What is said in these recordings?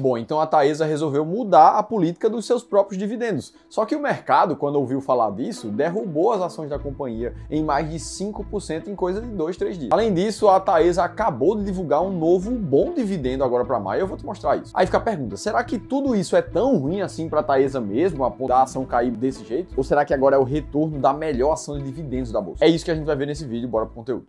Bom, então a Taesa resolveu mudar a política dos seus próprios dividendos. Só que o mercado, quando ouviu falar disso, derrubou as ações da companhia em mais de 5% em coisa de 2, 3 dias. Além disso, a Taesa acabou de divulgar um novo bom dividendo agora para maio, eu vou te mostrar isso. Aí fica a pergunta, será que tudo isso é tão ruim assim para a Taesa mesmo, a ponto da ação cair desse jeito? Ou será que agora é o retorno da melhor ação de dividendos da bolsa? É isso que a gente vai ver nesse vídeo, bora pro conteúdo.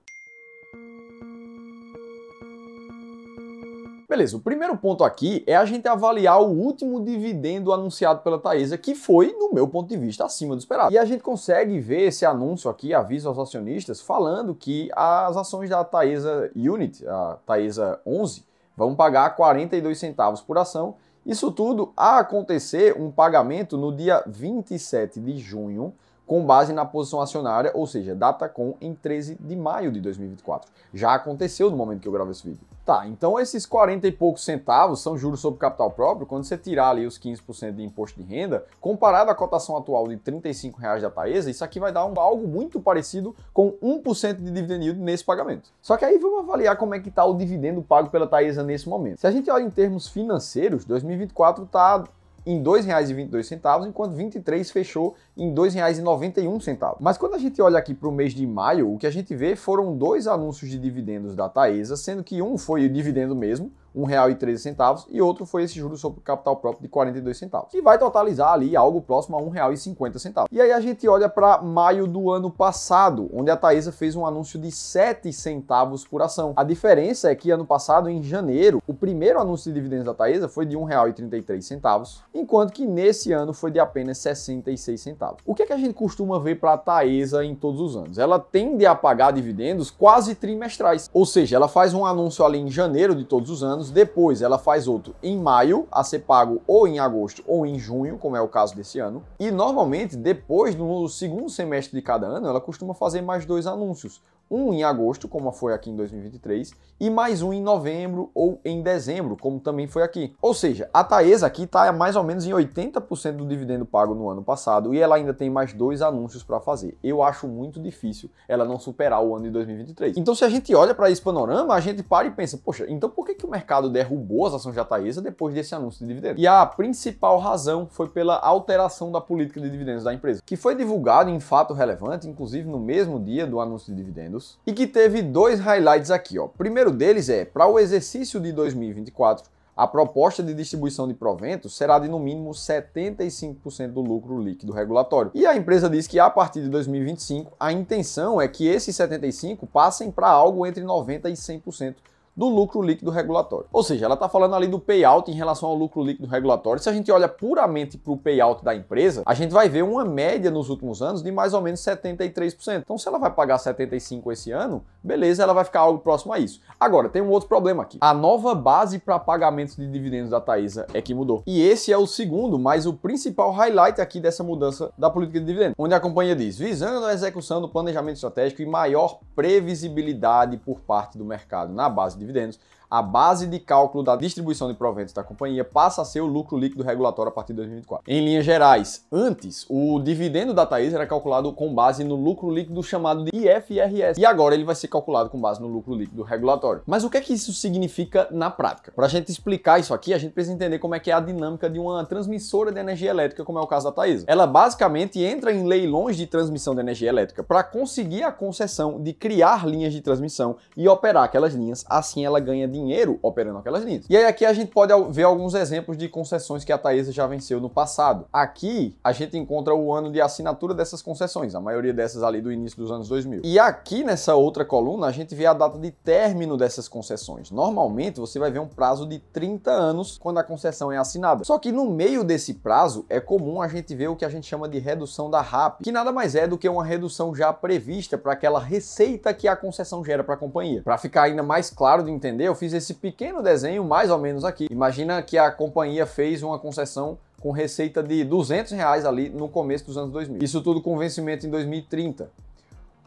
Beleza, o primeiro ponto aqui é a gente avaliar o último dividendo anunciado pela Taesa, que foi, no meu ponto de vista, acima do esperado. E a gente consegue ver esse anúncio aqui, aviso aos acionistas, falando que as ações da Taesa Unit, a Taesa 11, vão pagar 42 centavos por ação. Isso tudo a acontecer um pagamento no dia 27 de junho com base na posição acionária, ou seja, data com em 13 de maio de 2024. Já aconteceu no momento que eu gravo esse vídeo. Tá, então esses 40 e poucos centavos são juros sobre capital próprio, quando você tirar ali os 15% de imposto de renda, comparado à cotação atual de R$35,00 da Taesa, isso aqui vai dar um, algo muito parecido com 1% de dividend yield nesse pagamento. Só que aí vamos avaliar como é que está o dividendo pago pela Taesa nesse momento. Se a gente olha em termos financeiros, 2024 está em R$ 2,22, enquanto 23 fechou em R$ 2,91. Mas quando a gente olha aqui para o mês de maio, o que a gente vê foram dois anúncios de dividendos da Taesa, sendo que um foi o dividendo mesmo, R$1,13 e outro foi esse juros sobre capital próprio de 42 centavos, que vai totalizar ali algo próximo a R$1,50. E aí a gente olha para maio do ano passado, onde a Taesa fez um anúncio de 7 centavos por ação. A diferença é que ano passado, em janeiro, o primeiro anúncio de dividendos da Taesa foi de R$1,33, enquanto que nesse ano foi de apenas 66 centavos. O que é que a gente costuma ver para a Taesa em todos os anos? Ela tende a pagar dividendos quase trimestrais, ou seja, ela faz um anúncio ali em janeiro de todos os anos anos depois. Ela faz outro em maio, a ser pago ou em agosto ou em junho, como é o caso desse ano. E normalmente, depois, no segundo semestre de cada ano, ela costuma fazer mais dois anúncios um em agosto, como foi aqui em 2023, e mais um em novembro ou em dezembro, como também foi aqui. Ou seja, a Taesa aqui está mais ou menos em 80% do dividendo pago no ano passado e ela ainda tem mais dois anúncios para fazer. Eu acho muito difícil ela não superar o ano de 2023. Então, se a gente olha para esse panorama, a gente para e pensa, poxa, então por que, que o mercado derrubou as ações da Taesa depois desse anúncio de dividendo? E a principal razão foi pela alteração da política de dividendos da empresa, que foi divulgado em fato relevante, inclusive no mesmo dia do anúncio de dividendos e que teve dois highlights aqui. Ó. O primeiro deles é, para o exercício de 2024, a proposta de distribuição de proventos será de no mínimo 75% do lucro líquido regulatório. E a empresa diz que a partir de 2025, a intenção é que esses 75 passem para algo entre 90 e 100% do lucro líquido regulatório. Ou seja, ela está falando ali do payout em relação ao lucro líquido regulatório. Se a gente olha puramente para o payout da empresa, a gente vai ver uma média nos últimos anos de mais ou menos 73%. Então, se ela vai pagar 75% esse ano, beleza, ela vai ficar algo próximo a isso. Agora, tem um outro problema aqui. A nova base para pagamentos de dividendos da Taesa é que mudou. E esse é o segundo, mas o principal highlight aqui dessa mudança da política de dividendos, onde a companhia diz, visando a execução do planejamento estratégico e maior previsibilidade por parte do mercado na base dividendos a base de cálculo da distribuição de proventos da companhia passa a ser o lucro líquido regulatório a partir de 2024. Em linhas gerais, antes, o dividendo da Thaís era calculado com base no lucro líquido chamado de IFRS, e agora ele vai ser calculado com base no lucro líquido regulatório. Mas o que é que isso significa na prática? Para a gente explicar isso aqui, a gente precisa entender como é que é a dinâmica de uma transmissora de energia elétrica, como é o caso da Thaís. Ela basicamente entra em leilões de transmissão de energia elétrica para conseguir a concessão de criar linhas de transmissão e operar aquelas linhas, assim ela ganha dinheiro dinheiro operando aquelas linhas. E aí aqui a gente pode ver alguns exemplos de concessões que a Taesa já venceu no passado. Aqui a gente encontra o ano de assinatura dessas concessões, a maioria dessas ali do início dos anos 2000. E aqui nessa outra coluna a gente vê a data de término dessas concessões. Normalmente você vai ver um prazo de 30 anos quando a concessão é assinada. Só que no meio desse prazo é comum a gente ver o que a gente chama de redução da RAP, que nada mais é do que uma redução já prevista para aquela receita que a concessão gera para a companhia. Para ficar ainda mais claro de entender, eu fiz fiz esse pequeno desenho, mais ou menos aqui. Imagina que a companhia fez uma concessão com receita de 200 reais ali no começo dos anos 2000. Isso tudo com vencimento em 2030.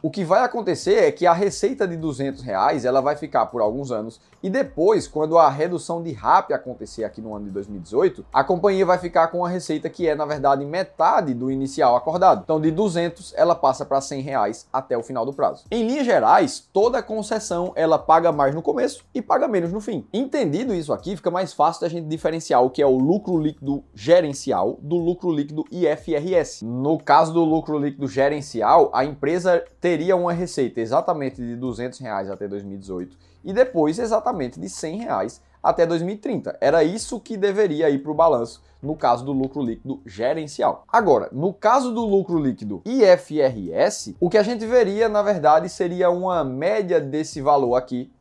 O que vai acontecer é que a receita de 200 reais ela vai ficar por alguns anos e depois, quando a redução de RAP acontecer aqui no ano de 2018, a companhia vai ficar com uma receita que é, na verdade, metade do inicial acordado. Então, de 200, ela passa para 100 reais até o final do prazo. Em linhas gerais, toda concessão ela paga mais no começo e paga menos no fim. Entendido isso aqui, fica mais fácil da gente diferenciar o que é o lucro líquido gerencial do lucro líquido IFRS. No caso do lucro líquido gerencial, a empresa teria teria uma receita exatamente de 200 reais até 2018 e depois exatamente de 100 reais até 2030. Era isso que deveria ir para o balanço no caso do lucro líquido gerencial. Agora, no caso do lucro líquido IFRS, o que a gente veria, na verdade, seria uma média desse valor aqui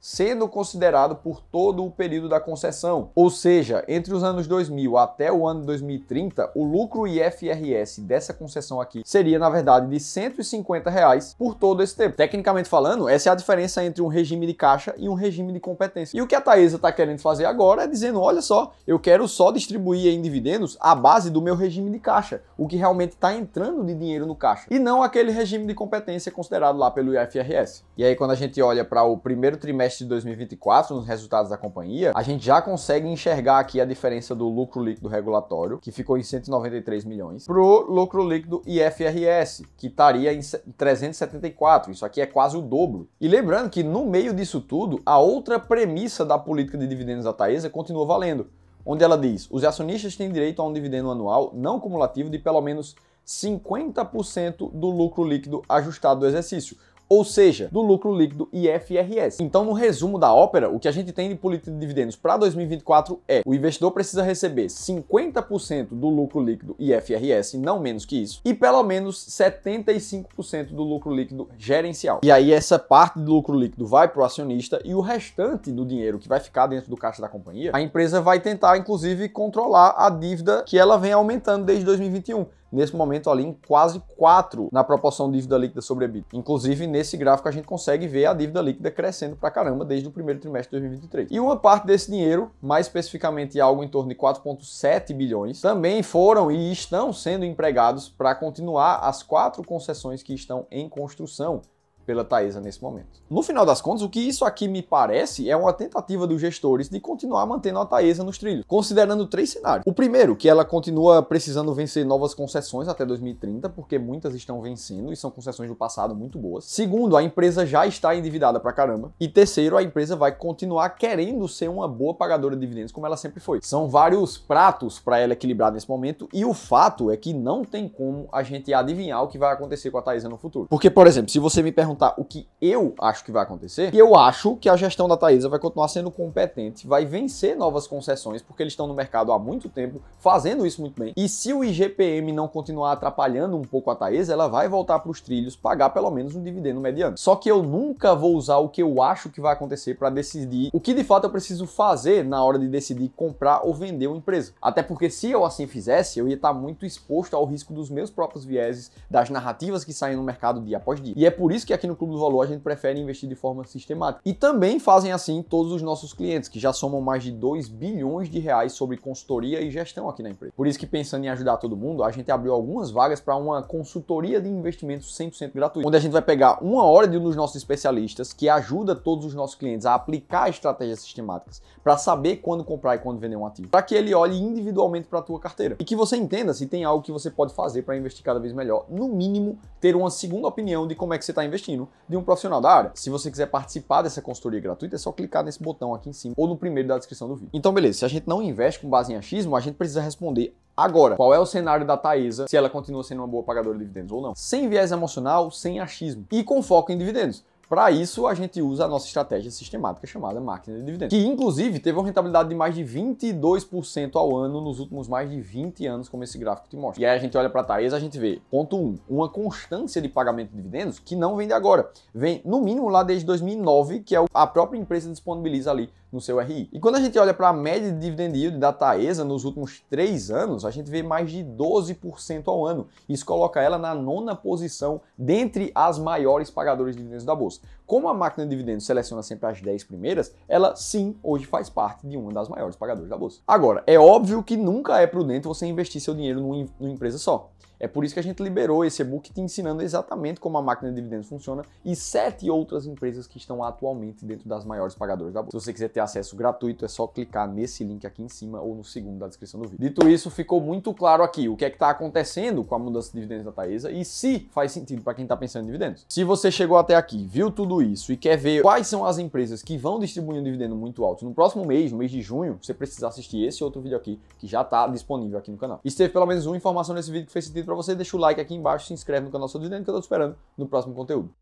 sendo considerado por todo o período da concessão. Ou seja, entre os anos 2000 até o ano 2030, o lucro IFRS dessa concessão aqui seria, na verdade, de R$ 150 reais por todo esse tempo. Tecnicamente falando, essa é a diferença entre um regime de caixa e um regime de competência. E o que a Taesa está querendo fazer agora é dizendo, olha só, eu quero só distribuir em dividendos a base do meu regime de caixa, o que realmente está entrando de dinheiro no caixa, e não aquele regime de competência considerado lá pelo IFRS. E aí, quando a gente olha para o primeiro trimestre trimestre de 2024, nos resultados da companhia, a gente já consegue enxergar aqui a diferença do lucro líquido regulatório, que ficou em 193 milhões, pro lucro líquido IFRS, que estaria em 374. Isso aqui é quase o dobro. E lembrando que no meio disso tudo, a outra premissa da política de dividendos da Taesa continua valendo, onde ela diz: os acionistas têm direito a um dividendo anual não cumulativo de pelo menos 50% do lucro líquido ajustado do exercício ou seja, do lucro líquido IFRS. Então, no resumo da ópera, o que a gente tem de política de dividendos para 2024 é: o investidor precisa receber 50% do lucro líquido IFRS, não menos que isso, e pelo menos 75% do lucro líquido gerencial. E aí essa parte do lucro líquido vai para o acionista e o restante do dinheiro que vai ficar dentro do caixa da companhia, a empresa vai tentar inclusive controlar a dívida que ela vem aumentando desde 2021 nesse momento ali em quase 4 na proporção dívida líquida sobre EBITDA. Inclusive, nesse gráfico a gente consegue ver a dívida líquida crescendo pra caramba desde o primeiro trimestre de 2023. E uma parte desse dinheiro, mais especificamente algo em torno de 4,7 bilhões, também foram e estão sendo empregados para continuar as quatro concessões que estão em construção pela Taesa nesse momento. No final das contas, o que isso aqui me parece é uma tentativa dos gestores de continuar mantendo a Taesa nos trilhos, considerando três cenários. O primeiro, que ela continua precisando vencer novas concessões até 2030, porque muitas estão vencendo e são concessões do passado muito boas. Segundo, a empresa já está endividada pra caramba. E terceiro, a empresa vai continuar querendo ser uma boa pagadora de dividendos como ela sempre foi. São vários pratos para ela equilibrar nesse momento e o fato é que não tem como a gente adivinhar o que vai acontecer com a Taesa no futuro. Porque, por exemplo, se você me perguntar perguntar o que eu acho que vai acontecer, que eu acho que a gestão da Taesa vai continuar sendo competente, vai vencer novas concessões, porque eles estão no mercado há muito tempo, fazendo isso muito bem. E se o IGPM não continuar atrapalhando um pouco a Taesa, ela vai voltar para os trilhos, pagar pelo menos um dividendo mediano. Só que eu nunca vou usar o que eu acho que vai acontecer para decidir o que de fato eu preciso fazer na hora de decidir comprar ou vender uma empresa. Até porque se eu assim fizesse, eu ia estar tá muito exposto ao risco dos meus próprios vieses, das narrativas que saem no mercado dia após dia. E é por isso que aqui aqui no Clube do Valor a gente prefere investir de forma sistemática. E também fazem assim todos os nossos clientes, que já somam mais de 2 bilhões de reais sobre consultoria e gestão aqui na empresa. Por isso que pensando em ajudar todo mundo, a gente abriu algumas vagas para uma consultoria de investimentos 100% gratuita, onde a gente vai pegar uma hora de um dos nossos especialistas que ajuda todos os nossos clientes a aplicar estratégias sistemáticas para saber quando comprar e quando vender um ativo, para que ele olhe individualmente para a tua carteira e que você entenda se tem algo que você pode fazer para investir cada vez melhor, no mínimo ter uma segunda opinião de como é que você está investindo fino de um profissional da área. Se você quiser participar dessa consultoria gratuita, é só clicar nesse botão aqui em cima ou no primeiro da descrição do vídeo. Então, beleza, se a gente não investe com base em achismo, a gente precisa responder Agora, qual é o cenário da Taesa se ela continua sendo uma boa pagadora de dividendos ou não? Sem viés emocional, sem achismo e com foco em dividendos. Para isso, a gente usa a nossa estratégia sistemática chamada máquina de dividendos, que inclusive teve uma rentabilidade de mais de 22% ao ano nos últimos mais de 20 anos, como esse gráfico te mostra. E aí a gente olha para a Taesa, a gente vê, ponto 1, um, uma constância de pagamento de dividendos que não vem de agora, vem no mínimo lá desde 2009, que é a própria empresa disponibiliza ali no seu RI. E quando a gente olha para a média de dividend yield da Taesa nos últimos três anos, a gente vê mais de 12% ao ano. Isso coloca ela na nona posição dentre as maiores pagadoras de dividendos da bolsa. Como a máquina de dividendos seleciona sempre as 10 primeiras, ela sim hoje faz parte de uma das maiores pagadoras da bolsa. Agora, é óbvio que nunca é prudente você investir seu dinheiro numa empresa só. É por isso que a gente liberou esse e-book te ensinando exatamente como a máquina de dividendos funciona e sete outras empresas que estão atualmente dentro das maiores pagadoras da bolsa. Se você quiser ter acesso gratuito, é só clicar nesse link aqui em cima ou no segundo da descrição do vídeo. Dito isso, ficou muito claro aqui o que é que está acontecendo com a mudança de dividendos da Taesa e se faz sentido para quem está pensando em dividendos. Se você chegou até aqui, viu tudo isso e quer ver quais são as empresas que vão distribuir um dividendo muito alto no próximo mês, no mês de junho, você precisa assistir esse outro vídeo aqui que já está disponível aqui no canal. E se teve pelo menos uma informação nesse vídeo que fez sentido para você, deixa o like aqui embaixo, se inscreve no canal Sou Dinâmico, que eu tô te esperando no próximo conteúdo.